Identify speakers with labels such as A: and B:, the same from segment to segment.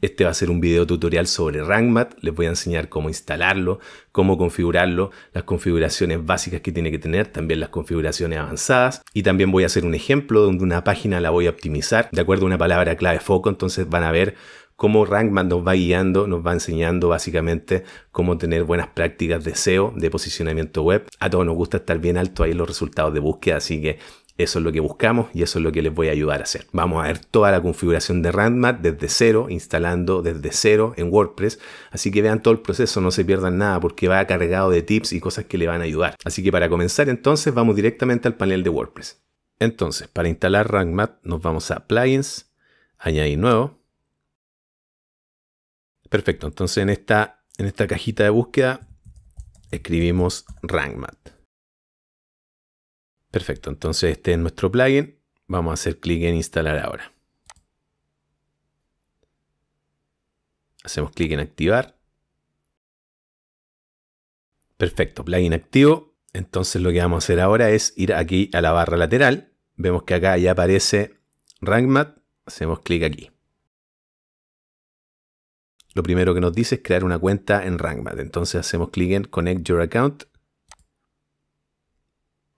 A: Este va a ser un video tutorial sobre RankMath, les voy a enseñar cómo instalarlo, cómo configurarlo, las configuraciones básicas que tiene que tener, también las configuraciones avanzadas y también voy a hacer un ejemplo donde una página la voy a optimizar de acuerdo a una palabra clave foco, entonces van a ver cómo RankMath nos va guiando, nos va enseñando básicamente cómo tener buenas prácticas de SEO, de posicionamiento web. A todos nos gusta estar bien alto ahí en los resultados de búsqueda, así que eso es lo que buscamos y eso es lo que les voy a ayudar a hacer. Vamos a ver toda la configuración de Randmat desde cero, instalando desde cero en WordPress. Así que vean todo el proceso, no se pierdan nada porque va cargado de tips y cosas que le van a ayudar. Así que para comenzar entonces vamos directamente al panel de WordPress. Entonces, para instalar Math, nos vamos a Plugins, Añadir Nuevo. Perfecto, entonces en esta, en esta cajita de búsqueda escribimos Math. Perfecto, entonces este es nuestro plugin. Vamos a hacer clic en instalar ahora. Hacemos clic en activar. Perfecto, plugin activo. Entonces lo que vamos a hacer ahora es ir aquí a la barra lateral. Vemos que acá ya aparece RankMath. Hacemos clic aquí. Lo primero que nos dice es crear una cuenta en RankMath. Entonces hacemos clic en Connect Your Account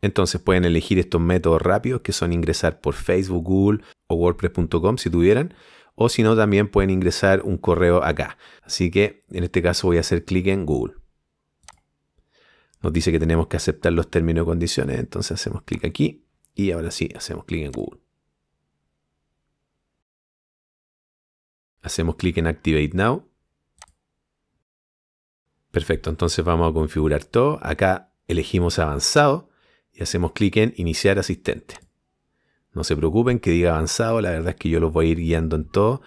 A: entonces pueden elegir estos métodos rápidos que son ingresar por Facebook, Google o WordPress.com si tuvieran. O si no, también pueden ingresar un correo acá. Así que en este caso voy a hacer clic en Google. Nos dice que tenemos que aceptar los términos y condiciones. Entonces hacemos clic aquí y ahora sí hacemos clic en Google. Hacemos clic en Activate Now. Perfecto, entonces vamos a configurar todo. Acá elegimos avanzado y hacemos clic en iniciar asistente. No se preocupen que diga avanzado, la verdad es que yo los voy a ir guiando en todo.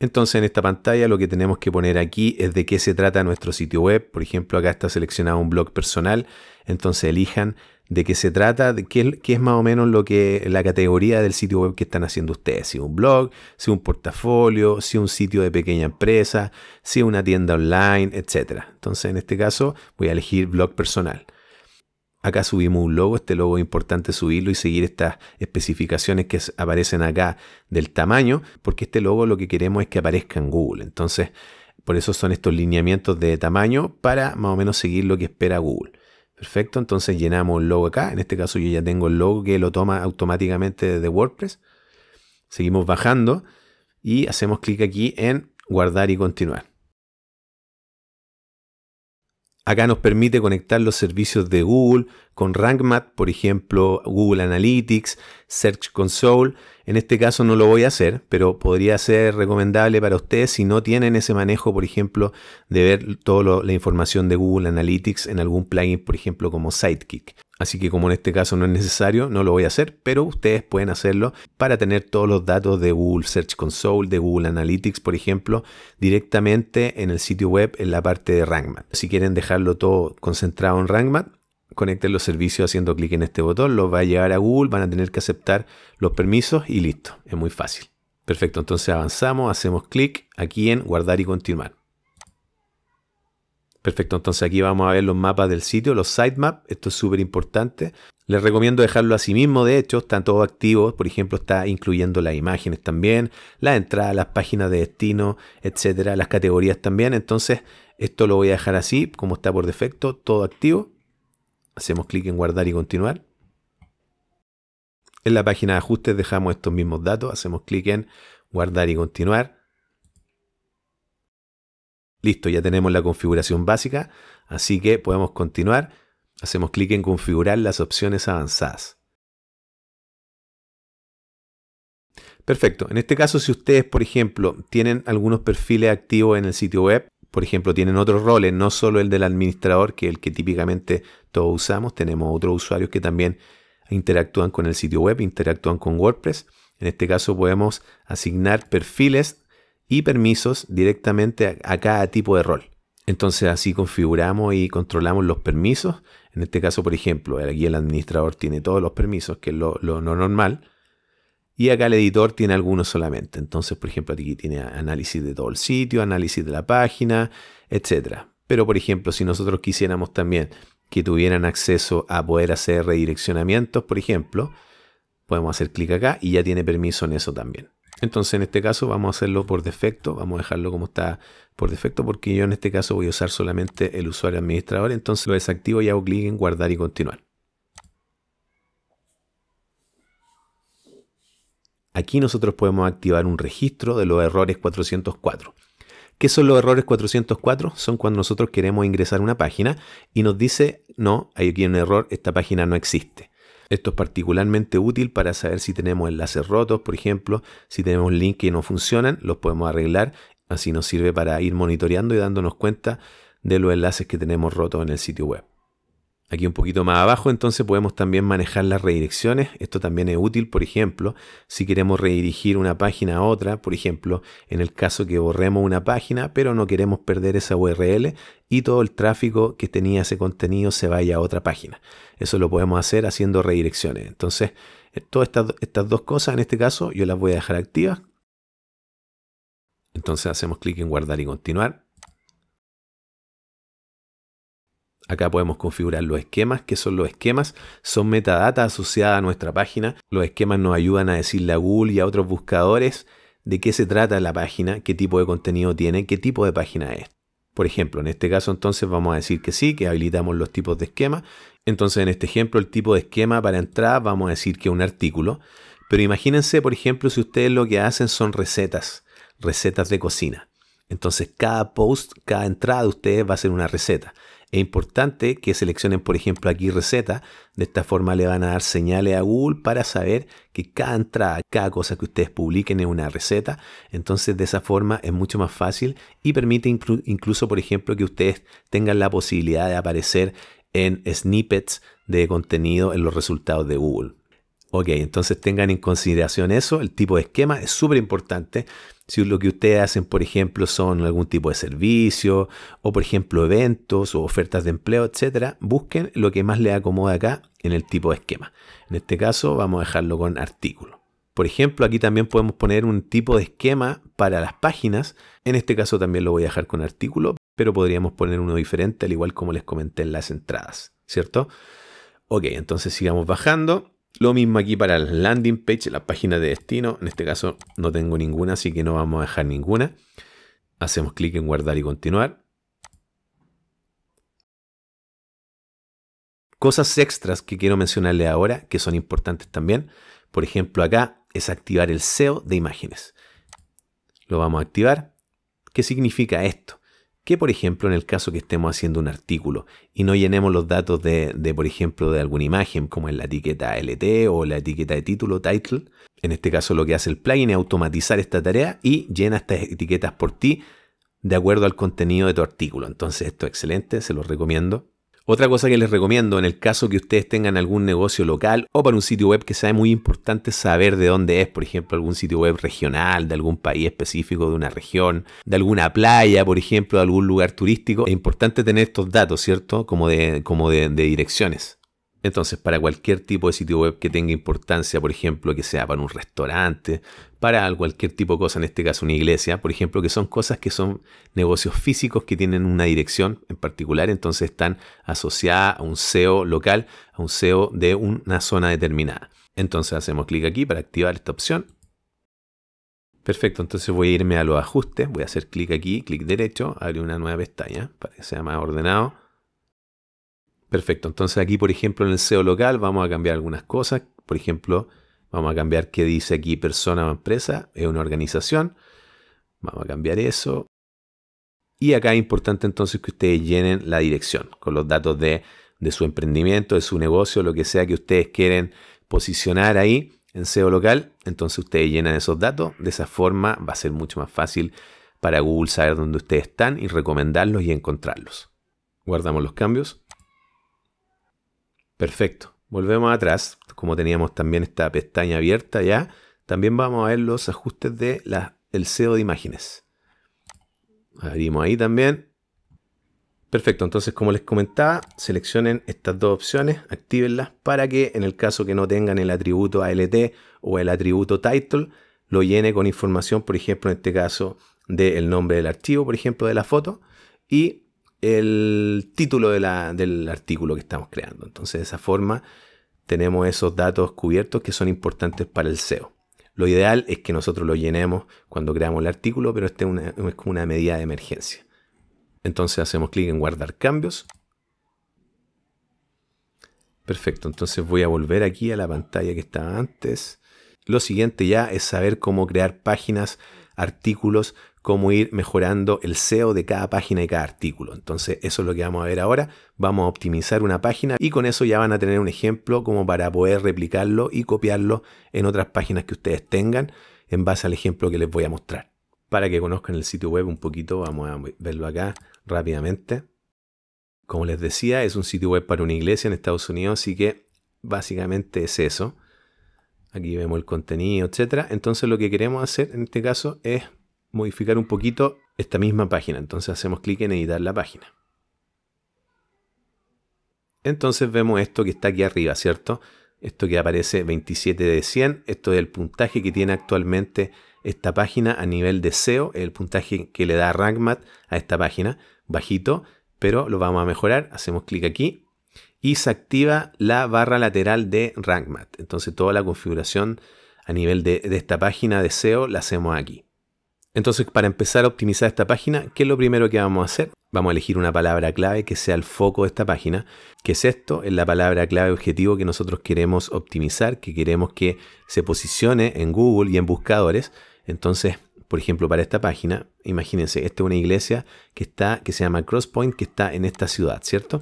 A: Entonces en esta pantalla lo que tenemos que poner aquí es de qué se trata nuestro sitio web. Por ejemplo, acá está seleccionado un blog personal. Entonces elijan de qué se trata, de qué, es más o menos lo que la categoría del sitio web que están haciendo ustedes. Si un blog, si un portafolio, si un sitio de pequeña empresa, si una tienda online, etc. Entonces en este caso voy a elegir blog personal. Acá subimos un logo, este logo es importante subirlo y seguir estas especificaciones que aparecen acá del tamaño, porque este logo lo que queremos es que aparezca en Google. Entonces, por eso son estos lineamientos de tamaño para más o menos seguir lo que espera Google. Perfecto, entonces llenamos el logo acá. En este caso yo ya tengo el logo que lo toma automáticamente desde WordPress. Seguimos bajando y hacemos clic aquí en guardar y continuar. Acá nos permite conectar los servicios de Google con Rank por ejemplo, Google Analytics, Search Console. En este caso no lo voy a hacer, pero podría ser recomendable para ustedes si no tienen ese manejo, por ejemplo, de ver toda la información de Google Analytics en algún plugin, por ejemplo, como Sidekick. Así que como en este caso no es necesario, no lo voy a hacer, pero ustedes pueden hacerlo para tener todos los datos de Google Search Console, de Google Analytics, por ejemplo, directamente en el sitio web en la parte de RankMath. Si quieren dejarlo todo concentrado en RankMath, conecten los servicios haciendo clic en este botón, los va a llevar a Google, van a tener que aceptar los permisos y listo, es muy fácil. Perfecto, entonces avanzamos, hacemos clic aquí en guardar y continuar. Perfecto, entonces aquí vamos a ver los mapas del sitio, los sitemaps, esto es súper importante. Les recomiendo dejarlo así mismo, de hecho, están todos activos, por ejemplo, está incluyendo las imágenes también, las entradas, las páginas de destino, etcétera, las categorías también. Entonces, esto lo voy a dejar así, como está por defecto, todo activo. Hacemos clic en guardar y continuar. En la página de ajustes dejamos estos mismos datos, hacemos clic en guardar y continuar. Listo, ya tenemos la configuración básica, así que podemos continuar. Hacemos clic en configurar las opciones avanzadas. Perfecto. En este caso, si ustedes, por ejemplo, tienen algunos perfiles activos en el sitio web, por ejemplo, tienen otros roles, no solo el del administrador, que es el que típicamente todos usamos, tenemos otros usuarios que también interactúan con el sitio web, interactúan con WordPress. En este caso podemos asignar perfiles y permisos directamente a, cada tipo de rol. Entonces así configuramos y controlamos los permisos. En este caso, por ejemplo, aquí el administrador tiene todos los permisos, que es lo, normal. Y acá el editor tiene algunos solamente. Entonces, por ejemplo, aquí tiene análisis de todo el sitio, análisis de la página, etc. Pero, por ejemplo, si nosotros quisiéramos también que tuvieran acceso a poder hacer redireccionamientos, por ejemplo, podemos hacer clic acá y ya tiene permiso en eso también. Entonces en este caso vamos a hacerlo por defecto, vamos a dejarlo como está por defecto porque yo en este caso voy a usar solamente el usuario administrador, entonces lo desactivo y hago clic en guardar y continuar. Aquí nosotros podemos activar un registro de los errores 404. ¿Qué son los errores 404? Son cuando nosotros queremos ingresar una página y nos dice, no, hay aquí un error, esta página no existe. Esto es particularmente útil para saber si tenemos enlaces rotos, por ejemplo, si tenemos links que no funcionan, los podemos arreglar. Así nos sirve para ir monitoreando y dándonos cuenta de los enlaces que tenemos rotos en el sitio web aquí un poquito más abajo, entonces podemos también manejar las redirecciones. Esto también es útil, por ejemplo, si queremos redirigir una página a otra, por ejemplo, en el caso que borremos una página, pero no queremos perder esa URL y todo el tráfico que tenía ese contenido se vaya a otra página. Eso lo podemos hacer haciendo redirecciones. Entonces, eh, todas estas, estas dos cosas en este caso yo las voy a dejar activas. Entonces hacemos clic en guardar y continuar. Acá podemos configurar los esquemas. que son los esquemas? Son metadata asociada a nuestra página. Los esquemas nos ayudan a decirle a Google y a otros buscadores de qué se trata la página, qué tipo de contenido tiene, qué tipo de página es. Por ejemplo, en este caso entonces vamos a decir que sí, que habilitamos los tipos de esquema. Entonces en este ejemplo el tipo de esquema para entrada vamos a decir que un artículo. Pero imagínense, por ejemplo, si ustedes lo que hacen son recetas, recetas de cocina. Entonces cada post, cada entrada de ustedes va a ser una receta. Es importante que seleccionen, por ejemplo, aquí receta. De esta forma le van a dar señales a Google para saber que cada entrada, cada cosa que ustedes publiquen es una receta. Entonces, de esa forma es mucho más fácil y permite incluso, por ejemplo, que ustedes tengan la posibilidad de aparecer en snippets de contenido en los resultados de Google. Ok, entonces tengan en consideración eso, el tipo de esquema es súper importante. Si lo que ustedes hacen, por ejemplo, son algún tipo de servicio o, por ejemplo, eventos o ofertas de empleo, etc. busquen lo que más les acomoda acá en el tipo de esquema. En este caso, vamos a dejarlo con artículo. Por ejemplo, aquí también podemos poner un tipo de esquema para las páginas. En este caso también lo voy a dejar con artículo, pero podríamos poner uno diferente, al igual como les comenté en las entradas, ¿cierto? Ok, entonces sigamos bajando. Lo mismo aquí para las landing page, la página de destino. En este caso no tengo ninguna, así que no vamos a dejar ninguna. Hacemos clic en guardar y continuar. Cosas extras que quiero mencionarle ahora, que son importantes también. Por ejemplo, acá es activar el SEO de imágenes. Lo vamos a activar. ¿Qué significa esto? que, por ejemplo, en el caso que estemos haciendo un artículo y no llenemos los datos de, por ejemplo, de alguna imagen, como en la etiqueta LT o la etiqueta de título, title. En este caso, lo que hace el plugin es automatizar esta tarea y llena estas etiquetas por ti de acuerdo al contenido de tu artículo. Entonces, esto es excelente, se los recomiendo. Otra cosa que les recomiendo en el caso que ustedes tengan algún negocio local o para un sitio web que sea muy importante saber de dónde es, por ejemplo, algún sitio web regional, de algún país específico, de una región, de alguna playa, por ejemplo, de algún lugar turístico, es importante tener estos datos, ¿cierto? Como de, como de, de direcciones. Entonces, para cualquier tipo de sitio web que tenga importancia, por ejemplo, que sea para un restaurante, para cualquier tipo de cosa, en este caso una iglesia, por ejemplo, que son cosas que son negocios físicos que tienen una dirección en particular, entonces están asociadas a un SEO local, a un SEO de una zona determinada. Entonces hacemos clic aquí para activar esta opción. Perfecto, entonces voy a irme a los ajustes, voy a hacer clic aquí, clic derecho, abre una nueva pestaña para que sea más ordenado Perfecto, entonces aquí por ejemplo en el SEO local vamos a cambiar algunas cosas. Por ejemplo, vamos a cambiar qué dice aquí persona o empresa, es una organización. Vamos a cambiar eso. Y acá es importante entonces que ustedes llenen la dirección con los datos de, de su emprendimiento, de su negocio, lo que sea que ustedes quieren posicionar ahí en SEO local. Entonces ustedes llenan esos datos. De esa forma va a ser mucho más fácil para Google saber dónde ustedes están y recomendarlos y encontrarlos. Guardamos los cambios. Perfecto. Volvemos atrás. Como teníamos también esta pestaña abierta ya, también vamos a ver los ajustes del el SEO de imágenes. Abrimos ahí también. Perfecto, entonces como les comentaba, seleccionen estas dos opciones, actívenlas para que en el caso que no tengan el atributo ALT o el atributo title, lo llene con información, por ejemplo, en este caso del nombre del archivo, por ejemplo, de la foto, y el título del artículo que estamos creando. Entonces, de esa forma, tenemos esos datos cubiertos que son importantes para el SEO. Lo ideal es que nosotros lo llenemos cuando creamos el artículo, pero este es, es como una medida de emergencia. Entonces hacemos clic en guardar cambios. Perfecto, entonces voy a volver aquí a la pantalla que estaba antes. Lo siguiente ya es saber cómo crear páginas, artículos cómo ir mejorando el SEO de cada página y cada artículo. Entonces eso es lo que vamos a ver ahora. Vamos a optimizar una página y con eso ya van a tener un ejemplo como para poder replicarlo y copiarlo en otras páginas que ustedes tengan en base al ejemplo que les voy a mostrar. Para que conozcan el sitio web un poquito, vamos a verlo acá rápidamente. Como les decía, es un sitio web para una iglesia en Estados Unidos, así que básicamente es eso. Aquí vemos el contenido, etcétera. Entonces lo que queremos hacer en este caso es modificar un poquito esta misma página. Entonces hacemos clic en editar la página. Entonces vemos esto que está aquí arriba, ¿cierto? Esto que aparece 27 de 100. Esto es el puntaje que tiene actualmente esta página a nivel de SEO. El puntaje que le da RankMath a esta página. Bajito, pero lo vamos a mejorar. Hacemos clic aquí y se activa la barra lateral de RankMath. Entonces toda la configuración a nivel de, de esta página de SEO la hacemos aquí. Entonces, para empezar a optimizar esta página, ¿qué es lo primero que vamos a hacer? Vamos a elegir una palabra clave que sea el foco de esta página, que es esto, es la palabra clave objetivo que nosotros queremos optimizar, que queremos que se posicione en Google y en buscadores. Entonces, por ejemplo, para esta página, imagínense, esta es una iglesia que, está, que se llama Crosspoint, que está en esta ciudad, ¿cierto?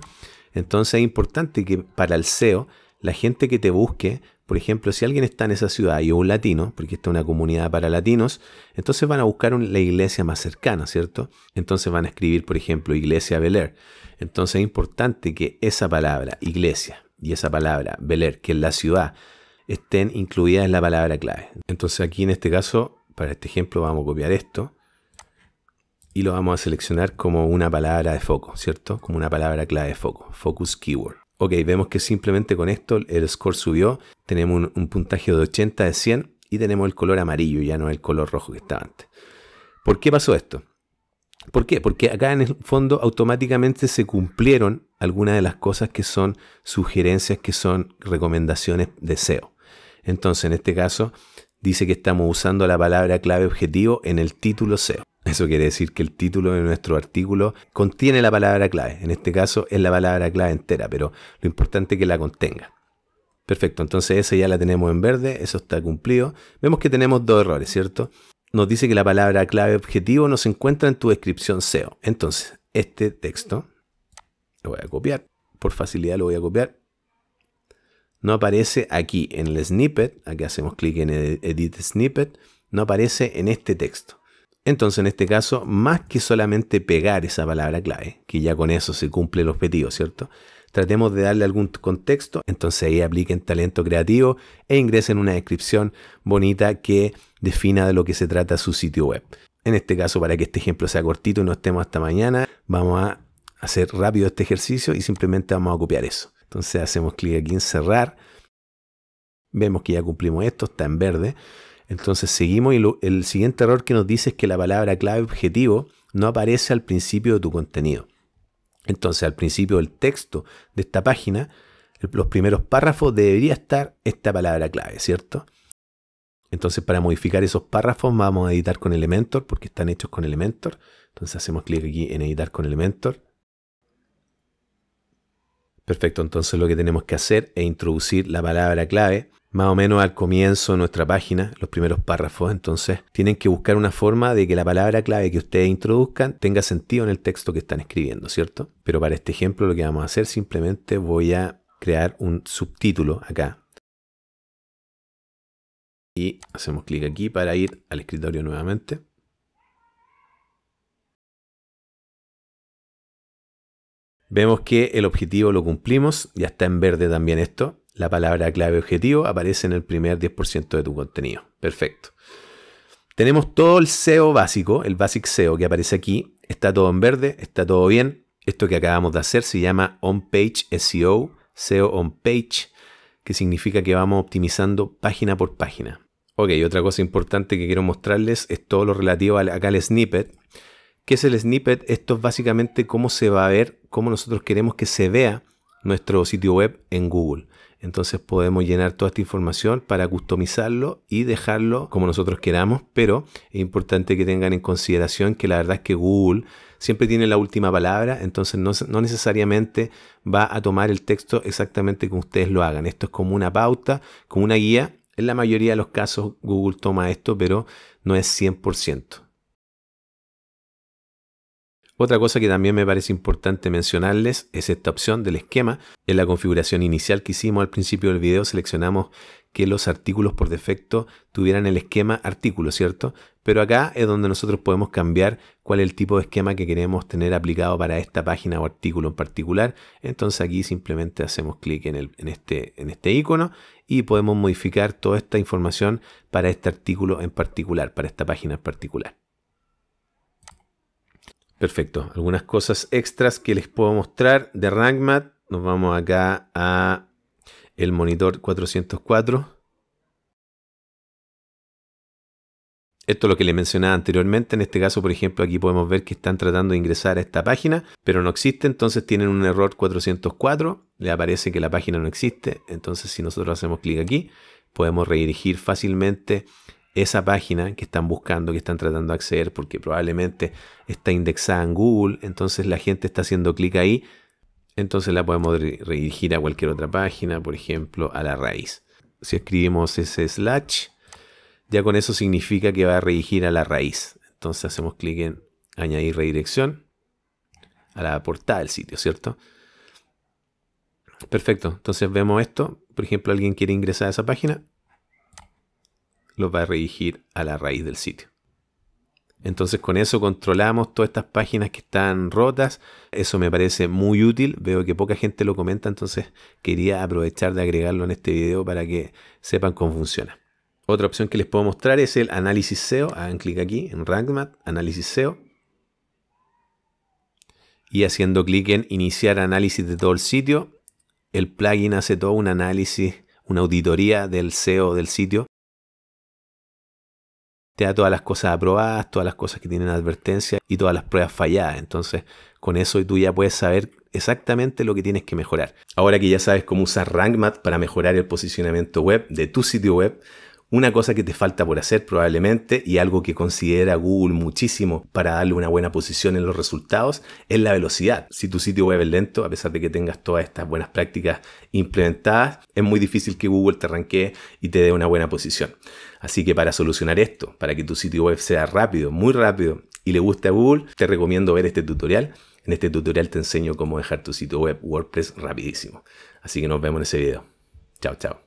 A: Entonces es importante que para el SEO, la gente que te busque por ejemplo, si alguien está en esa ciudad y es un latino, porque esta es una comunidad para latinos, entonces van a buscar la iglesia más cercana, ¿cierto? Entonces van a escribir, por ejemplo, Iglesia Bel Entonces es importante que esa palabra, iglesia, y esa palabra, Bel que es la ciudad, estén incluidas en la palabra clave. Entonces aquí en este caso, para este ejemplo, vamos a copiar esto y lo vamos a seleccionar como una palabra de foco, ¿cierto? Como una palabra clave de foco, focus keyword. Ok, vemos que simplemente con esto el score subió. Tenemos un, puntaje de 80 de 100 y tenemos el color amarillo, ya no el color rojo que estaba antes. ¿Por qué pasó esto? ¿Por qué? Porque acá en el fondo automáticamente se cumplieron algunas de las cosas que son sugerencias, que son recomendaciones de SEO. Entonces, en este caso, dice que estamos usando la palabra clave objetivo en el título SEO. Eso quiere decir que el título de nuestro artículo contiene la palabra clave. En este caso es la palabra clave entera, pero lo importante es que la contenga. Perfecto, entonces esa ya la tenemos en verde, eso está cumplido. Vemos que tenemos dos errores, ¿cierto? Nos dice que la palabra clave objetivo no se encuentra en tu descripción SEO. Entonces, este texto lo voy a copiar. Por facilidad lo voy a copiar. No aparece aquí en el snippet. Aquí hacemos clic en Edit Snippet. No aparece en este texto entonces, en este caso, más que solamente pegar esa palabra clave, que ya con eso se cumple el objetivo, ¿cierto? Tratemos de darle algún contexto, entonces ahí apliquen talento creativo e ingresen una descripción bonita que defina de lo que se trata su sitio web. En este caso, para que este ejemplo sea cortito y no estemos hasta mañana, vamos a hacer rápido este ejercicio y simplemente vamos a copiar eso. Entonces hacemos clic aquí en cerrar. Vemos que ya cumplimos esto, está en verde. Entonces seguimos y el siguiente error que nos dice es que la palabra clave objetivo no aparece al principio de tu contenido. Entonces al principio del texto de esta página, los primeros párrafos debería estar esta palabra clave, ¿cierto? Entonces para modificar esos párrafos vamos a editar con Elementor porque están hechos con Elementor. Entonces hacemos clic aquí en editar con Elementor. Perfecto, entonces lo que tenemos que hacer es introducir la palabra clave más o menos al comienzo de nuestra página, los primeros párrafos, entonces tienen que buscar una forma de que la palabra clave que ustedes introduzcan tenga sentido en el texto que están escribiendo, ¿cierto? Pero para este ejemplo lo que vamos a hacer simplemente voy a crear un subtítulo acá. Y hacemos clic aquí para ir al escritorio nuevamente. Vemos que el objetivo lo cumplimos, ya está en verde también esto, la palabra clave objetivo aparece en el primer 10% de tu contenido. Perfecto. Tenemos todo el SEO básico, el Basic SEO que aparece aquí. Está todo en verde, está todo bien. Esto que acabamos de hacer se llama On-Page SEO, SEO On-Page, que significa que vamos optimizando página por página. Ok, otra cosa importante que quiero mostrarles es todo lo relativo al, acá al snippet. ¿Qué es el snippet? Esto es básicamente cómo se va a ver, cómo nosotros queremos que se vea nuestro sitio web en Google. Entonces podemos llenar toda esta información para customizarlo y dejarlo como nosotros queramos, pero es importante que tengan en consideración que la verdad es que Google siempre tiene la última palabra, entonces no, necesariamente va a tomar el texto exactamente como ustedes lo hagan. Esto es como una pauta, como una guía. En la mayoría de los casos Google toma esto, pero no es 100%. Otra cosa que también me parece importante mencionarles es esta opción del esquema. En la configuración inicial que hicimos al principio del video seleccionamos que los artículos por defecto tuvieran el esquema artículo, ¿cierto? Pero acá es donde nosotros podemos cambiar cuál es el tipo de esquema que queremos tener aplicado para esta página o artículo en particular. Entonces aquí simplemente hacemos clic en, este, en este icono y podemos modificar toda esta información para este artículo en particular, para esta página en particular. Perfecto. Algunas cosas extras que les puedo mostrar de RankMath. Nos vamos acá a el monitor 404. Esto es lo que le mencionaba anteriormente. En este caso, por ejemplo, aquí podemos ver que están tratando de ingresar a esta página, pero no existe. Entonces tienen un error 404. Le aparece que la página no existe. Entonces, si nosotros hacemos clic aquí, podemos redirigir fácilmente esa página que están buscando, que están tratando de acceder, porque probablemente está indexada en Google, entonces la gente está haciendo clic ahí, entonces la podemos redirigir a cualquier otra página, por ejemplo, a la raíz. Si escribimos ese slash, ya con eso significa que va a redirigir a la raíz. Entonces hacemos clic en añadir redirección a la portada del sitio, ¿cierto? Perfecto, entonces vemos esto. Por ejemplo, alguien quiere ingresar a esa página, lo va a redirigir a la raíz del sitio. Entonces con eso controlamos todas estas páginas que están rotas. Eso me parece muy útil. Veo que poca gente lo comenta, entonces quería aprovechar de agregarlo en este video para que sepan cómo funciona. Otra opción que les puedo mostrar es el análisis SEO. Hagan clic aquí en RankMath, análisis SEO. Y haciendo clic en iniciar análisis de todo el sitio, el plugin hace todo un análisis, una auditoría del SEO del sitio te da todas las cosas aprobadas, todas las cosas que tienen advertencia y todas las pruebas falladas. Entonces, con eso tú ya puedes saber exactamente lo que tienes que mejorar. Ahora que ya sabes cómo usar Rankmat para mejorar el posicionamiento web de tu sitio web, una cosa que te falta por hacer probablemente y algo que considera Google muchísimo para darle una buena posición en los resultados es la velocidad. Si tu sitio web es lento, a pesar de que tengas todas estas buenas prácticas implementadas, es muy difícil que Google te arranque y te dé una buena posición. Así que para solucionar esto, para que tu sitio web sea rápido, muy rápido y le guste a Google, te recomiendo ver este tutorial. En este tutorial te enseño cómo dejar tu sitio web WordPress rapidísimo. Así que nos vemos en ese video. Chao, chao.